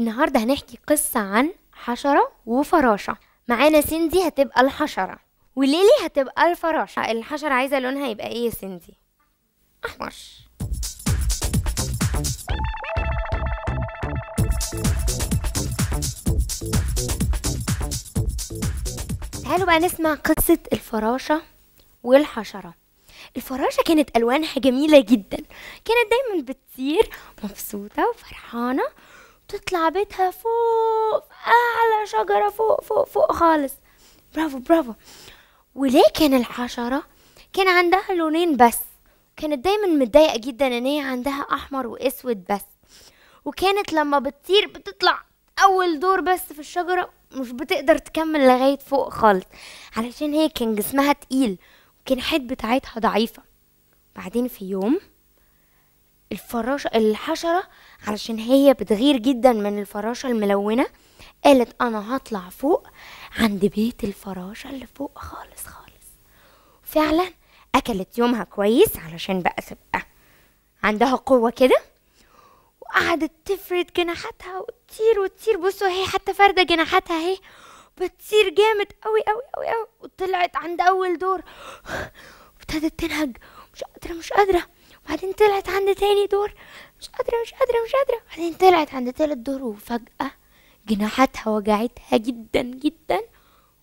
النهارده هنحكي قصة عن حشرة وفراشة معانا سندي هتبقى الحشرة وليلي هتبقى الفراشة الحشرة عايزة لونها يبقى ايه يا سندي احمر تعالوا بقى نسمع قصة الفراشة والحشرة الفراشة كانت ألوانها جميلة جدا كانت دايما بتطير مبسوطة وفرحانة تطلع بيتها فوق أعلى شجرة فوق فوق فوق خالص برافو برافو ولكن الحشرة كان عندها لونين بس كانت دايما متضايقة جدا ان هي عندها احمر واسود بس وكانت لما بتطير بتطلع اول دور بس في الشجرة مش بتقدر تكمل لغاية فوق خالص علشان هي كان جسمها تقيل وكان حد بتاعتها ضعيفة بعدين في يوم الفراشة الحشرة علشان هي بتغير جدا من الفراشة الملونة قالت انا هطلع فوق عند بيت الفراشة اللي فوق خالص خالص فعلا اكلت يومها كويس علشان بقى تبقى عندها قوة كده وقعدت تفرد جناحاتها وتطير وتطير بصوا هي حتى فاردة جناحاتها اهي بتطير جامد قوي قوي قوي قوي وطلعت عند اول دور وابتدت تنهج مش قادرة مش قادرة بعدين طلعت عند تاني دور مش قادرة مش قادرة مش قادرة بعدين طلعت عند تالت دور وفجأة جناحاتها وجعتها جدا جدا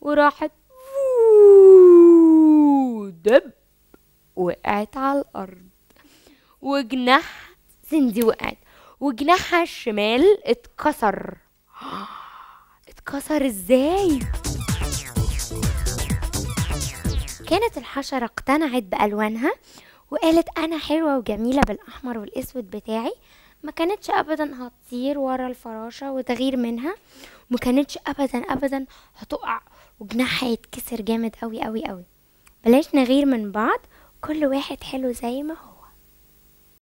وراحت دب وقعت على الأرض وجناح سندي وقعت وجناحها الشمال اتكسر اتكسر ازاي كانت الحشرة اقتنعت بألوانها وقالت انا حلوة وجميلة بالاحمر والاسود بتاعي ما كانتش ابدا هتطير ورا الفراشة وتغير منها وما كانتش ابدا ابدا هتقع وجناحها يتكسر جامد قوي قوي قوي بلاش نغير من بعض كل واحد حلو زي ما هو